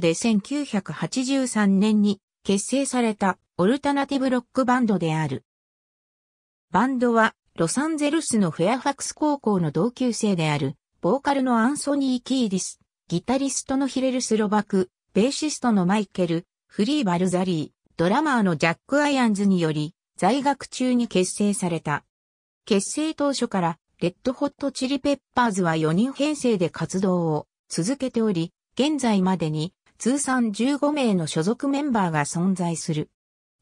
で1983年に結成されたオルタナティブロックバンドである。バンドはロサンゼルスのフェアファクス高校の同級生であるボーカルのアンソニー・キーディス、ギタリストのヒレルス・ロバク、ベーシストのマイケル、フリー・バルザリー、ドラマーのジャック・アイアンズにより在学中に結成された。結成当初からレッドホットチリペッパーズは4人編成で活動を続けており、現在までに通算15名の所属メンバーが存在する。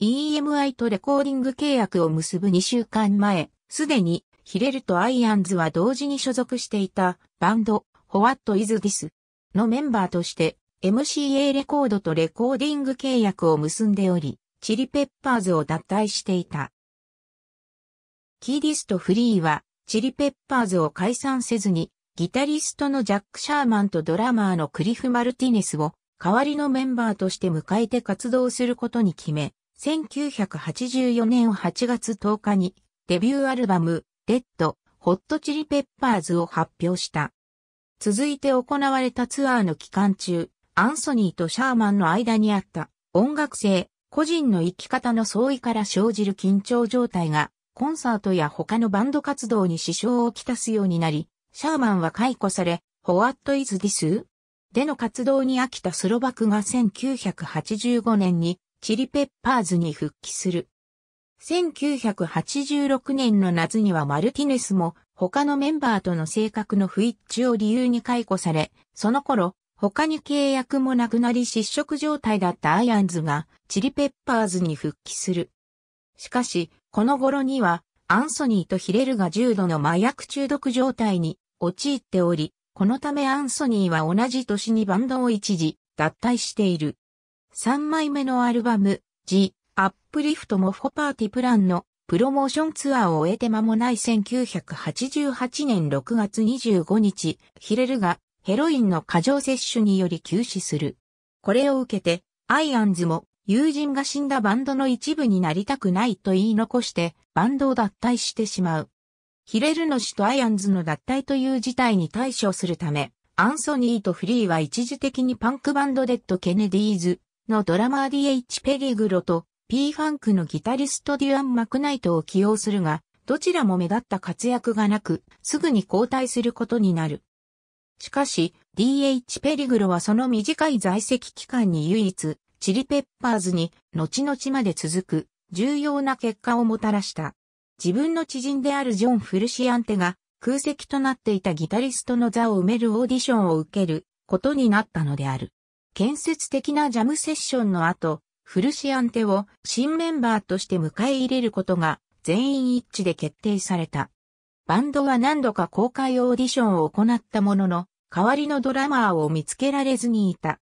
EMI とレコーディング契約を結ぶ2週間前、すでにヒレルとアイアンズは同時に所属していたバンド、ホワットイズディスのメンバーとして MCA レコードとレコーディング契約を結んでおり、チリペッパーズを脱退していた。キーディストフリーはチリペッパーズを解散せずに、ギタリストのジャック・シャーマンとドラマーのクリフ・マルティネスを代わりのメンバーとして迎えて活動することに決め、1984年8月10日にデビューアルバム、レッド、ホットチリペッパーズを発表した。続いて行われたツアーの期間中、アンソニーとシャーマンの間にあった音楽性、個人の生き方の相違から生じる緊張状態が、コンサートや他のバンド活動に支障をきたすようになり、シャーマンは解雇され、ホワットイズディスでの活動に飽きたスロバクが1985年にチリペッパーズに復帰する。1986年の夏にはマルティネスも他のメンバーとの性格の不一致を理由に解雇され、その頃、他に契約もなくなり失職状態だったアイアンズがチリペッパーズに復帰する。しかし、この頃にはアンソニーとヒレルが重度の麻薬中毒状態に陥っており、このためアンソニーは同じ年にバンドを一時脱退している。3枚目のアルバム、ジ・アップリフトもフォパーティプランのプロモーションツアーを終えて間もない1988年6月25日、ヒレルがヘロインの過剰摂取により休止する。これを受けて、アイアンズも友人が死んだバンドの一部になりたくないと言い残してバンドを脱退してしまう。ヒレルの氏とアイアンズの脱退という事態に対処するため、アンソニーとフリーは一時的にパンクバンドデッド・ケネディーズのドラマー DH ペリグロと P ファンクのギタリストデュアン・マクナイトを起用するが、どちらも目立った活躍がなく、すぐに交代することになる。しかし、DH ペリグロはその短い在籍期間に唯一、チリペッパーズに、後々まで続く、重要な結果をもたらした。自分の知人であるジョン・フルシアンテが空席となっていたギタリストの座を埋めるオーディションを受けることになったのである。建設的なジャムセッションの後、フルシアンテを新メンバーとして迎え入れることが全員一致で決定された。バンドは何度か公開オーディションを行ったものの、代わりのドラマーを見つけられずにいた。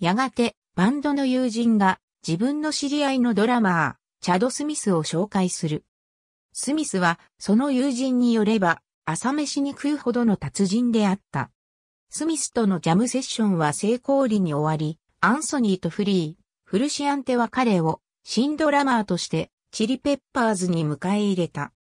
やがて、バンドの友人が自分の知り合いのドラマー、チャド・スミスを紹介する。スミスは、その友人によれば、朝飯に食うほどの達人であった。スミスとのジャムセッションは成功裏に終わり、アンソニーとフリー、フルシアンテは彼を、新ドラマーとして、チリペッパーズに迎え入れた。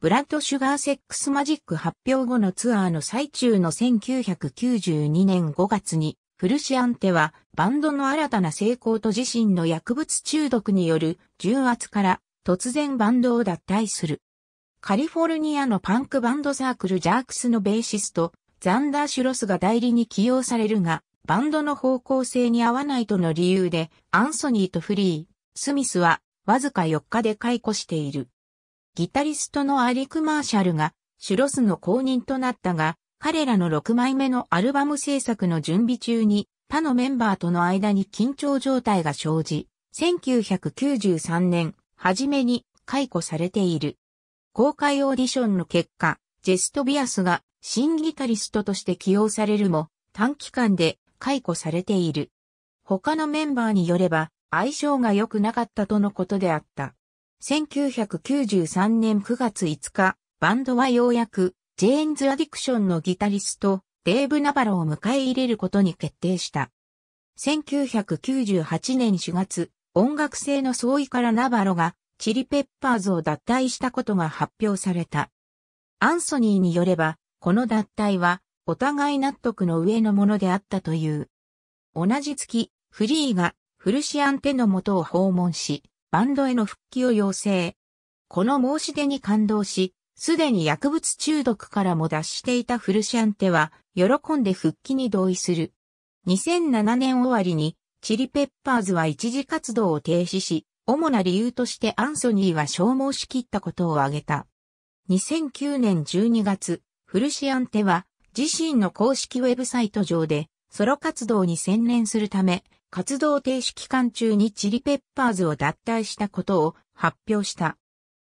ブラッド・シュガー・セックス・マジック発表後のツアーの最中の1992年5月に、フルシアンテはバンドの新たな成功と自身の薬物中毒による重圧から突然バンドを脱退する。カリフォルニアのパンクバンドサークルジャークスのベーシスト、ザンダー・シュロスが代理に起用されるが、バンドの方向性に合わないとの理由で、アンソニーとフリー、スミスは、わずか4日で解雇している。ギタリストのアリク・マーシャルが、シュロスの公認となったが、彼らの6枚目のアルバム制作の準備中に、他のメンバーとの間に緊張状態が生じ、1993年、はじめに解雇されている。公開オーディションの結果、ジェストビアスが新ギタリストとして起用されるも短期間で解雇されている。他のメンバーによれば相性が良くなかったとのことであった。1993年9月5日、バンドはようやくジェーンズ・アディクションのギタリスト、デーブ・ナバロを迎え入れることに決定した。1998年4月、音楽性の相違からナバロがチリペッパーズを脱退したことが発表された。アンソニーによれば、この脱退はお互い納得の上のものであったという。同じ月、フリーがフルシアンテの元を訪問し、バンドへの復帰を要請。この申し出に感動し、すでに薬物中毒からも脱していたフルシアンテは、喜んで復帰に同意する。2007年終わりに、チリペッパーズは一時活動を停止し、主な理由としてアンソニーは消耗しきったことを挙げた。2009年12月、フルシアンテは自身の公式ウェブサイト上でソロ活動に専念するため、活動停止期間中にチリペッパーズを脱退したことを発表した。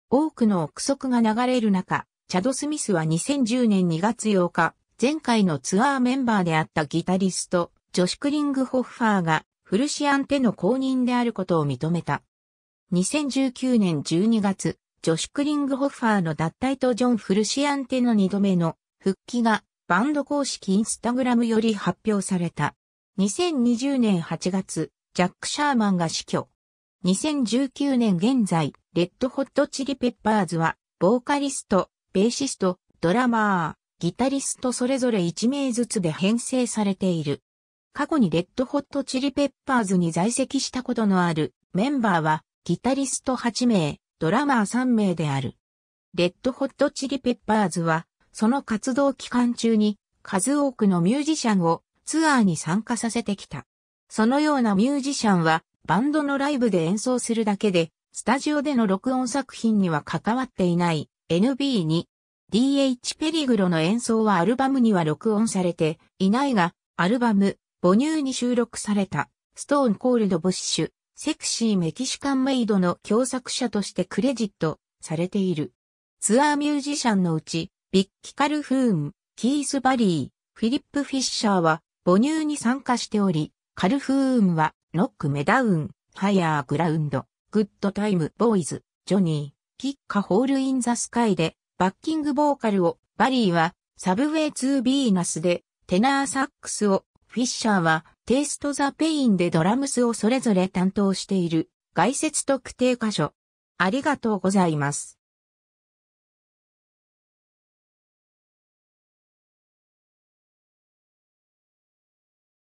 多くの憶測が流れる中、チャド・スミスは2010年2月8日、前回のツアーメンバーであったギタリスト、ジョシュ・クリングホッファーがフルシアンテの公認であることを認めた。2019年12月、ジョシュ・クリングホッファーの脱退とジョン・フルシアンテの2度目の復帰がバンド公式インスタグラムより発表された。2020年8月、ジャック・シャーマンが死去。2019年現在、レッドホットチリペッパーズは、ボーカリスト、ベーシスト、ドラマー、ギタリストそれぞれ1名ずつで編成されている。過去にレッドホットチリペッパーズに在籍したことのあるメンバーはギタリスト8名、ドラマー3名である。レッドホットチリペッパーズはその活動期間中に数多くのミュージシャンをツアーに参加させてきた。そのようなミュージシャンはバンドのライブで演奏するだけで、スタジオでの録音作品には関わっていない NB に DH ペリグロの演奏はアルバムには録音されていないが、アルバム母乳に収録された、ストーンコールドボッシュ、セクシーメキシカンメイドの共作者としてクレジットされている。ツアーミュージシャンのうち、ビッキカルフーン、キース・バリー、フィリップ・フィッシャーは母乳に参加しており、カルフーンはノック・メダウン、ハイヤー・グラウンド、グッド・タイム・ボーイズ、ジョニー、キッカ・ホール・イン・ザ・スカイでバッキングボーカルを、バリーはサブウェイ・ツー・ビーナスでテナーサックスを、フィッシャーは、テイスト・ザ・ペインでドラムスをそれぞれ担当している、外説特定箇所。ありがとうございます。